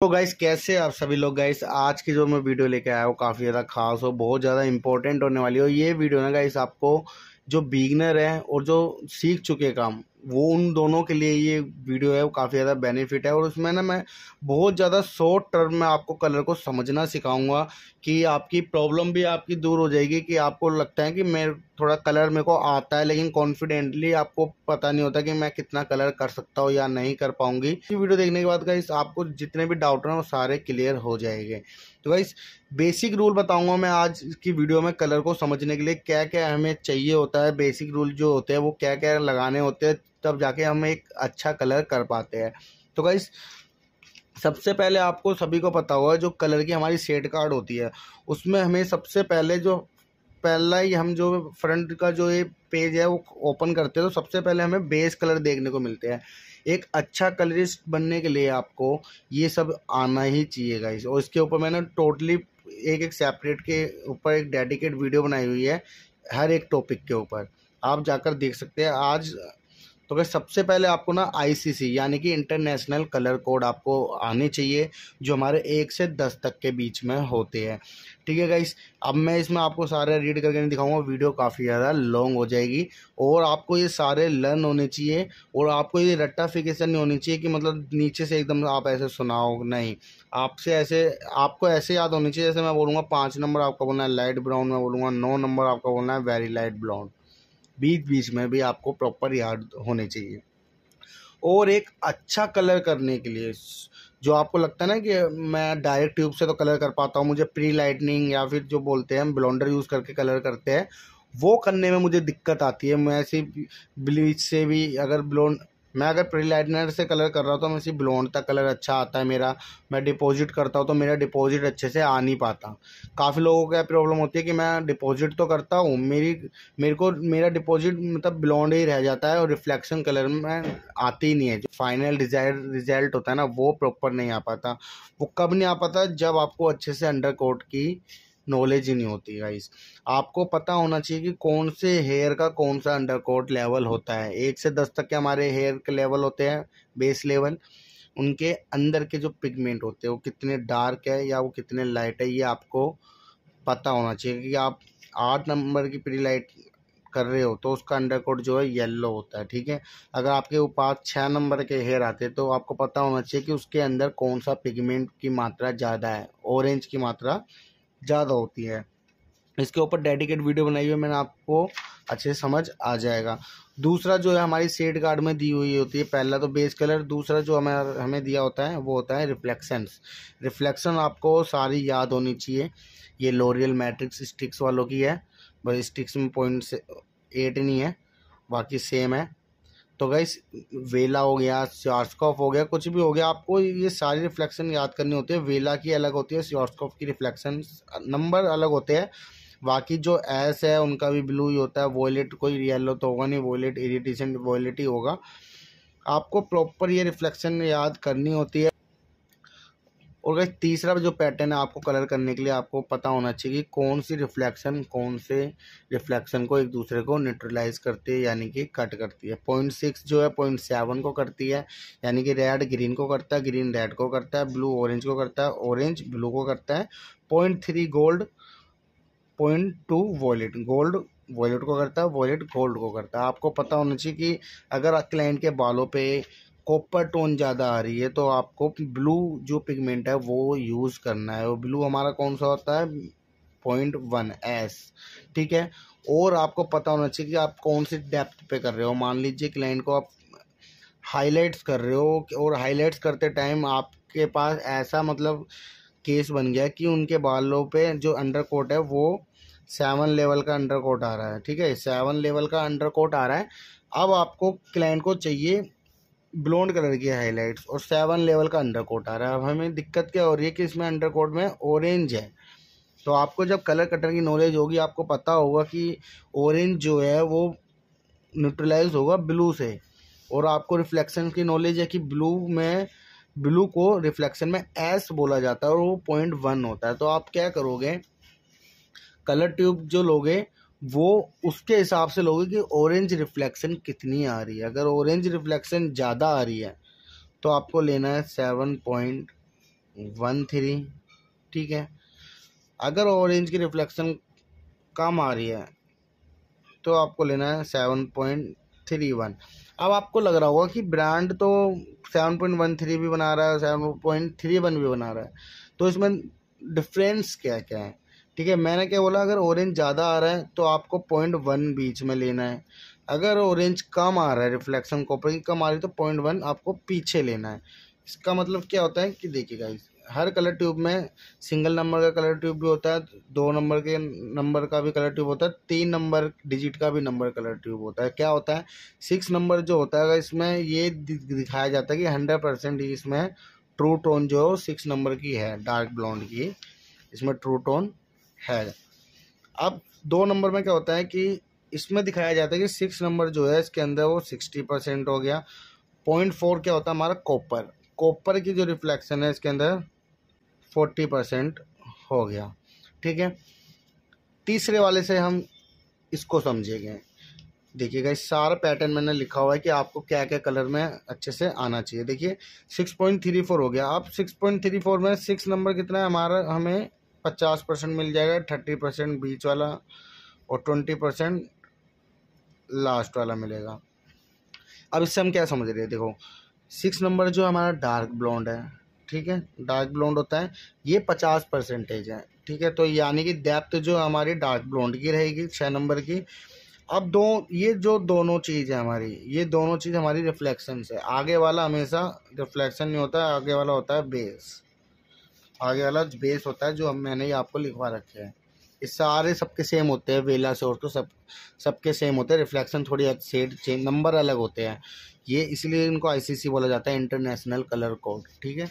तो गाइस कैसे आप सभी लोग गाइस आज की जो मैं वीडियो लेके आया हूँ काफ़ी ज़्यादा खास हो बहुत ज़्यादा इंपॉर्टेंट होने वाली हो ये वीडियो ना गाइस आपको जो बिगनर है और जो सीख चुके काम वो उन दोनों के लिए ये वीडियो है वो काफ़ी ज़्यादा बेनिफिट है और उसमें ना मैं बहुत ज़्यादा शॉर्ट टर्म में आपको कलर को समझना सिखाऊंगा कि आपकी प्रॉब्लम भी आपकी दूर हो जाएगी कि आपको लगता है कि मैं थोड़ा कलर मेरे को आता है लेकिन कॉन्फिडेंटली आपको पता नहीं होता कि मैं कितना कलर कर सकता हूँ या नहीं कर पाऊँगी वीडियो देखने के बाद गाइस आपको जितने भी डाउट हैं वो सारे क्लियर हो जाएंगे तो गाइस बेसिक रूल बताऊंगा मैं आज की वीडियो में कलर को समझने के लिए क्या क्या हमें चाहिए होता है बेसिक रूल जो होते हैं वो क्या क्या लगाने होते हैं तब जाके हम एक अच्छा कलर कर पाते हैं तो गाइस सबसे पहले आपको सभी को पता होगा जो कलर की हमारी सेट कार्ड होती है उसमें हमें सबसे पहले जो पहला ही हम जो फ्रंट का जो ये पेज है वो ओपन करते हैं तो सबसे पहले हमें बेस कलर देखने को मिलते हैं एक अच्छा कलरिस्ट बनने के लिए आपको ये सब आना ही चाहिए गाइस और इसके ऊपर मैंने टोटली एक एक सेपरेट के ऊपर एक डेडिकेट वीडियो बनाई हुई है हर एक टॉपिक के ऊपर आप जाकर देख सकते हैं आज तो भाई सबसे पहले आपको ना आईसीसी यानी कि इंटरनेशनल कलर कोड आपको आने चाहिए जो हमारे एक से दस तक के बीच में होते हैं ठीक है गाइस अब मैं इसमें आपको सारे रीड करके नहीं दिखाऊंगा वीडियो काफ़ी ज़्यादा लॉन्ग हो जाएगी और आपको ये सारे लर्न होने चाहिए और आपको ये रट्टाफिकेशन नहीं होनी चाहिए कि मतलब नीचे से एकदम आप ऐसे सुनाओ नहीं आपसे ऐसे आपको ऐसे याद होनी चाहिए जैसे मैं बोलूँगा पाँच नंबर आपका बोलना है लाइट ब्राउन में बोलूँगा नौ नंबर आपका बोलना है वेरी लाइट ब्राउन बीच बीच में भी आपको प्रॉपर यार्ड होने चाहिए और एक अच्छा कलर करने के लिए जो आपको लगता है ना कि मैं डायरेक्ट ट्यूब से तो कलर कर पाता हूँ मुझे प्री लाइटनिंग या फिर जो बोलते हैं हम ब्लॉन्डर यूज़ करके कलर करते हैं वो करने में मुझे दिक्कत आती है मैं ऐसे ब्लीच से भी अगर ब्लॉन्ड मैं अगर प्रीलाइटनर से कलर कर रहा हूँ तो मैं सिर्फ ब्लोंड तक कलर अच्छा आता है मेरा मैं डिपॉजिट करता हूँ तो मेरा डिपॉजिट अच्छे से आ नहीं पाता काफ़ी लोगों को यह प्रॉब्लम होती है कि मैं डिपॉजिट तो करता हूँ मेरी मेरे को मेरा डिपॉजिट मतलब ब्लोंड ही रह जाता है और रिफ्लेक्शन कलर में आती ही नहीं है जो फाइनल डिजायर रिजल्ट होता है ना वो प्रॉपर नहीं आ पाता वो कब नहीं आ पाता जब आपको अच्छे से अंडर कोट की नॉलेज ही नहीं होती गाइस आपको पता होना चाहिए कि कौन से हेयर का कौन सा अंडरकोट लेवल होता है एक से दस तक के हमारे हेयर के लेवल होते हैं बेस लेवल उनके अंदर के जो पिगमेंट होते हैं वो कितने डार्क है या वो कितने लाइट है ये आपको पता होना चाहिए कि आप आठ नंबर की प्री लाइट कर रहे हो तो उसका अंडर कोट जो है येलो होता है ठीक है अगर आपके पास छः नंबर के हेयर आते हैं तो आपको पता होना चाहिए कि उसके अंदर कौन सा पिगमेंट की मात्रा ज़्यादा है ऑरेंज की मात्रा ज़्यादा होती है इसके ऊपर डेडिकेट वीडियो बनाई हुई है मैंने आपको अच्छे से समझ आ जाएगा दूसरा जो है हमारी सेट कार्ड में दी हुई होती है पहला तो बेस कलर दूसरा जो हमें हमें दिया होता है वो होता है रिफ्लेक्शंस रिफ्लेक्शन आपको सारी याद होनी चाहिए ये लोरियल मैट्रिक्स स्टिक्स वालों की है बस स्टिक्स में पॉइंट एट नहीं है बाकी सेम है तो गैस वेला हो गया सियार्सकॉफ हो गया कुछ भी हो गया आपको ये सारी रिफ्लेक्शन याद करनी होती है वेला की अलग होती है सियार्सकॉफ की रिफ्लेक्शन नंबर अलग होते हैं बाकी जो एस है उनका भी ब्लू ही होता है वॉयलेट कोई येलो तो होगा नहीं वॉयलेट इरिटेशन वॉयलेट ही होगा आपको प्रॉपर ये रिफ्लेक्शन याद करनी होती है और गई तीसरा जो पैटर्न है आपको कलर करने के लिए आपको पता होना चाहिए कि कौन सी रिफ्लेक्शन कौन से रिफ्लेक्शन को एक दूसरे को न्यूट्रलाइज करती है यानी कि कट करती है पॉइंट सिक्स जो है पॉइंट सेवन को करती है यानी कि रेड ग्रीन को करता है ग्रीन रेड को करता है ब्लू ऑरेंज को करता है ऑरेंज ब्लू को करता है point three gold point two violet gold violet को करता है वॉलेट गोल्ड को करता है आपको पता होना चाहिए कि अगर क्लाइंट के बालों पर कॉपर टोन ज़्यादा आ रही है तो आपको ब्लू जो पिगमेंट है वो यूज़ करना है और ब्लू हमारा कौन सा होता है पॉइंट वन एस ठीक है और आपको पता होना चाहिए कि आप कौन सी डेप्थ पे कर रहे हो मान लीजिए क्लाइंट को आप हाईलाइट्स कर रहे हो और हाईलाइट्स करते टाइम आपके पास ऐसा मतलब केस बन गया कि उनके बालों पे जो अंडर कोट है वो सेवन लेवल का अंडर कोट आ रहा है ठीक है सेवन लेवल का अंडर कोट आ रहा है अब आपको क्लाइंट को चाहिए ब्लोंड कलर की हाईलाइट्स और सेवन लेवल का अंडर कोट आ रहा है अब हमें दिक्कत क्या हो रही है कि इसमें अंडर कोट में ऑरेंज है तो आपको जब कलर कटर की नॉलेज होगी आपको पता होगा कि ऑरेंज जो है वो न्यूट्रलाइज होगा ब्लू से और आपको रिफ्लेक्शन की नॉलेज है कि ब्लू में ब्लू को रिफ्लेक्शन में एस बोला जाता है और वो पॉइंट वन होता है तो आप क्या करोगे कलर ट्यूब जो लोगे वो उसके हिसाब से लोगे कि ऑरेंज रिफ्लेक्शन कितनी आ रही है अगर ऑरेंज रिफ्लेक्शन ज़्यादा आ रही है तो आपको लेना है सेवन पॉइंट वन थ्री ठीक है अगर ऑरेंज की रिफ्लेक्शन कम आ रही है तो आपको लेना है सेवन पॉइंट थ्री वन अब आपको लग रहा होगा कि ब्रांड तो सेवन पॉइंट वन थ्री भी बना रहा है सेवन पॉइंट थ्री वन भी बना रहा है तो इसमें डिफरेंस क्या क्या है ठीक है मैंने क्या बोला अगर ऑरेंज ज़्यादा आ रहा है तो आपको पॉइंट वन बीच में लेना है अगर ऑरेंज कम आ रहा है रिफ्लेक्शन कॉपर की कम आ रही है तो पॉइंट वन आपको पीछे लेना है इसका मतलब क्या होता है कि देखिए गाइस हर कलर ट्यूब में सिंगल नंबर का कलर ट्यूब भी होता है दो नंबर के नंबर का भी कलर ट्यूब होता है तीन नंबर डिजिट का भी नंबर कलर ट्यूब होता है क्या होता है सिक्स नंबर जो होता है इसमें ये दिखाया जाता है कि हंड्रेड परसेंट इसमें ट्रू टोन जो है सिक्स नंबर की है डार्क ब्लाउंड की इसमें ट्रू टोन है अब दो नंबर में क्या होता है कि इसमें दिखाया जाता है कि सिक्स नंबर जो है इसके अंदर वो सिक्सटी परसेंट हो गया पॉइंट फोर क्या होता है हमारा कॉपर कॉपर की जो रिफ्लेक्शन है इसके अंदर फोर्टी परसेंट हो गया ठीक है तीसरे वाले से हम इसको समझेंगे देखिएगा इस सारा पैटर्न मैंने लिखा हुआ है कि आपको क्या क्या कलर में अच्छे से आना चाहिए देखिए सिक्स पॉइंट थ्री फोर हो गया अब सिक्स पॉइंट थ्री फोर में सिक्स नंबर कितना है हमारा हमें पचास परसेंट मिल जाएगा थर्टी परसेंट बीच वाला और ट्वेंटी परसेंट लास्ट वाला मिलेगा अब इससे हम क्या समझ रहे हैं देखो सिक्स नंबर जो हमारा डार्क ब्लॉन्ड है ठीक है डार्क ब्लॉन्ड होता है ये पचास परसेंटेज है ठीक है तो यानी कि डेप्थ जो हमारी डार्क ब्लॉन्ड की रहेगी छः नंबर की अब दो ये जो दोनों चीज़ है हमारी ये दोनों चीज़ हमारी रिफ्लेक्शन से आगे वाला हमेशा रिफ्लेक्शन नहीं होता है आगे वाला होता है बेस आगे वाला बेस होता है जो हम मैंने आपको लिखवा रखे हैं इस सारे सबके सेम होते हैं वेला से और तो सब सबके सेम होते हैं रिफ्लेक्शन थोड़ी सेड चेंज नंबर अलग होते हैं ये इसलिए इनको आईसीसी बोला जाता है इंटरनेशनल कलर कोड ठीक है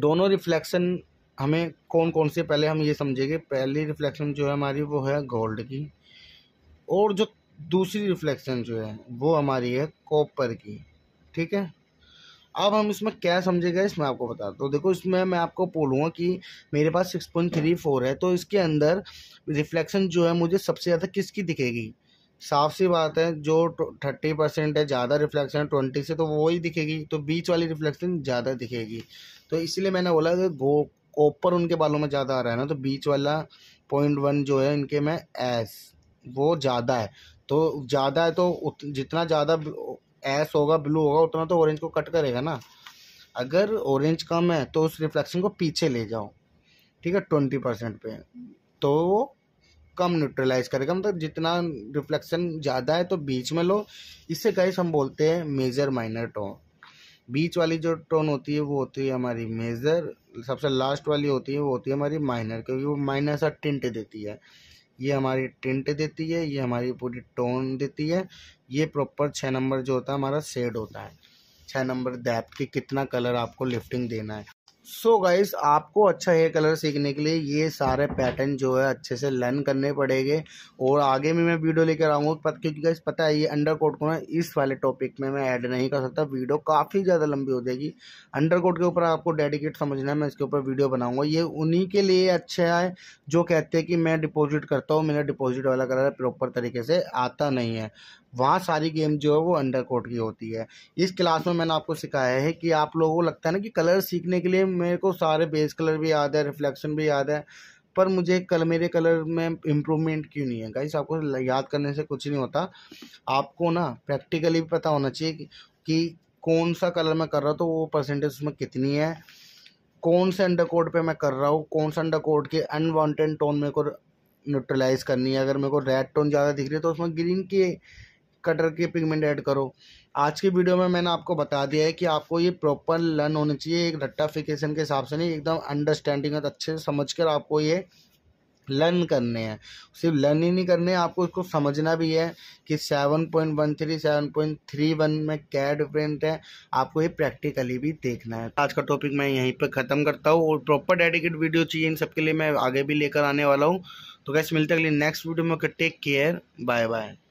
दोनों रिफ्लेक्शन हमें कौन कौन से पहले हम ये समझेंगे पहली रिफ्लेक्शन जो है हमारी वो है गोल्ड की और जो दूसरी रिफ्लेक्शन जो है वो हमारी है कॉपर की ठीक है अब हम इसमें क्या समझेगा इसमें आपको बता तो देखो इसमें मैं आपको बोलूँगा कि मेरे पास सिक्स पॉइंट थ्री फोर है तो इसके अंदर रिफ्लेक्शन जो है मुझे सबसे ज़्यादा किसकी दिखेगी साफ सी बात है जो थर्टी परसेंट है ज़्यादा रिफ्लेक्शन ट्वेंटी से तो वो ही दिखेगी तो बीच वाली रिफ्लेक्शन ज़्यादा दिखेगी तो इसलिए मैंने बोला कि गो कॉपर उनके बालों में ज़्यादा आ रहा है ना तो बीच वाला पॉइंट वन जो है इनके में एस वो ज़्यादा है तो ज़्यादा है तो जितना ज़्यादा एस होगा ब्लू होगा उतना तो ऑरेंज को कट करेगा ना अगर ऑरेंज कम है तो उस रिफ्लेक्शन को पीछे ले जाओ ठीक है ट्वेंटी परसेंट पे तो वो कम न्यूट्रलाइज करेगा मतलब जितना रिफ्लेक्शन ज़्यादा है तो बीच में लो इससे गाइस हम बोलते हैं मेजर माइनर टोन बीच वाली जो टोन होती है वो होती है हमारी मेजर सबसे लास्ट वाली होती है वो होती है हमारी माइनर क्योंकि वो माइनर सा टिंट देती है ये हमारी टिंट देती है ये हमारी पूरी टोन देती है ये प्रॉपर छः नंबर जो होता है हमारा सेड होता है छः नंबर डैप कि कितना कलर आपको लिफ्टिंग देना है सो so गाइस आपको अच्छा हेयर कलर सीखने के लिए ये सारे पैटर्न जो है अच्छे से लर्न करने पड़ेंगे और आगे भी मैं वीडियो लेकर आऊँगा क्योंकि गाइस पता है ये अंडर कोट को ना इस वाले टॉपिक में मैं ऐड नहीं कर सकता वीडियो काफ़ी ज़्यादा लंबी हो जाएगी अंडर कोट के ऊपर आपको डेडिकेट समझना है मैं इसके ऊपर वीडियो बनाऊँगा ये उन्हीं के लिए अच्छा है जो कहते हैं कि मैं डिपोजिट करता हूँ मेरा डिपोजिट वाला कलर प्रॉपर तरीके से आता नहीं है वहाँ सारी गेम जो है वो अंडर कोट की होती है इस क्लास में मैंने आपको सिखाया है कि आप लोगों को लगता है ना कि कलर सीखने के लिए मेरे को सारे बेस कलर भी याद है रिफ्लेक्शन भी याद है पर मुझे कल मेरे कलर में इम्प्रूवमेंट क्यों नहीं है गाइस आपको याद करने से कुछ नहीं होता आपको ना प्रैक्टिकली भी पता होना चाहिए कि, कौन सा कलर मैं कर रहा हूँ तो वो परसेंटेज उसमें कितनी है कौन से अंडर कोड पर मैं कर रहा हूँ कौन सा अंडर कोड के अनवांटेड टोन मेरे को न्यूट्रलाइज करनी है अगर मेरे को रेड टोन ज़्यादा दिख रही है तो उसमें ग्रीन की कटर के पिगमेंट ऐड करो आज की वीडियो में मैंने आपको बता दिया है कि आपको ये प्रॉपर लर्न होनी चाहिए एक रट्टाफिकेशन के हिसाब से नहीं एकदम अंडरस्टैंडिंग अच्छे से समझ कर आपको ये लर्न करने हैं सिर्फ लर्न ही नहीं करने हैं आपको इसको समझना भी है कि seven point one three seven point three one में क्या डिफरेंट है आपको ये प्रैक्टिकली भी देखना है आज का टॉपिक मैं यहीं पर ख़त्म करता हूँ और प्रॉपर डेडिकेट वीडियो चाहिए इन सबके लिए मैं आगे भी लेकर आने वाला हूँ तो कैसे मिलते अगले नेक्स्ट वीडियो में टेक केयर बाय बाय